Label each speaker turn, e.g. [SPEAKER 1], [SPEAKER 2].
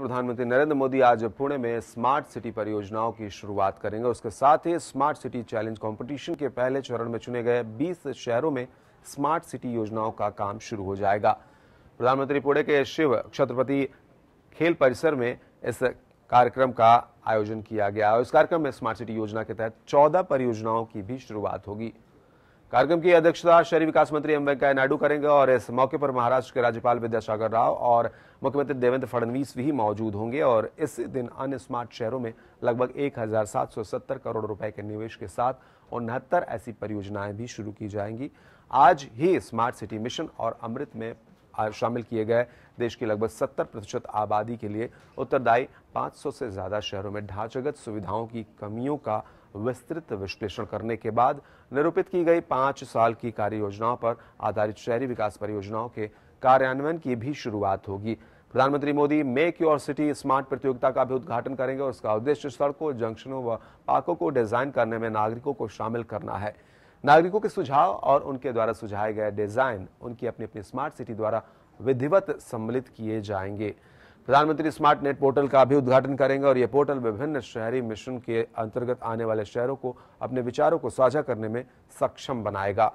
[SPEAKER 1] प्रधानमंत्री नरेंद्र मोदी आज पुणे में स्मार्ट सिटी परियोजनाओं की शुरुआत करेंगे उसके साथ ही स्मार्ट सिटी चैलेंज कंपटीशन के पहले चरण में चुने गए 20 शहरों में स्मार्ट सिटी योजनाओं का काम शुरू हो जाएगा प्रधानमंत्री पुणे के शिव छत्रपति खेल परिसर में इस कार्यक्रम का आयोजन किया गया और इस कार्यक्रम में स्मार्ट सिटी योजना के तहत चौदह परियोजनाओं की भी शुरुआत होगी कार्यक्रम की अध्यक्षता शहरी विकास मंत्री एम वेंकैया नायडू करेंगे और इस मौके पर महाराष्ट्र के राज्यपाल विद्यासागर राव और मुख्यमंत्री देवेंद्र फडणवीस भी मौजूद होंगे और इस दिन अन्य स्मार्ट शहरों में लगभग 1770 करोड़ रुपए के निवेश के साथ उनहत्तर ऐसी परियोजनाएं भी शुरू की जाएंगी आज ही स्मार्ट सिटी मिशन और अमृत में शामिल किए गए देश की लगभग 70 प्रतिशत आबादी के लिए उत्तरदायी 500 से ज्यादा शहरों में ढांचागत सुविधाओं की कमियों का विस्तृत विश्लेषण करने के बाद निरूपित की गई पांच साल की कार्य योजनाओं पर आधारित शहरी विकास परियोजनाओं के कार्यान्वयन की भी शुरुआत होगी प्रधानमंत्री Modi make your city smart प्रतियोगिता का भी उद्घाटन करेंगे और उसका उद्देश्य सड़कों जंक्शनों व पार्कों को डिजाइन करने में नागरिकों को शामिल करना है नागरिकों के सुझाव और उनके द्वारा सुझाए गए डिजाइन उनकी अपनी अपनी स्मार्ट सिटी द्वारा विधिवत सम्मिलित किए जाएंगे प्रधानमंत्री स्मार्ट नेट पोर्टल का भी उद्घाटन करेंगे और ये पोर्टल विभिन्न शहरी मिशन के अंतर्गत आने वाले शहरों को अपने विचारों को साझा करने में सक्षम बनाएगा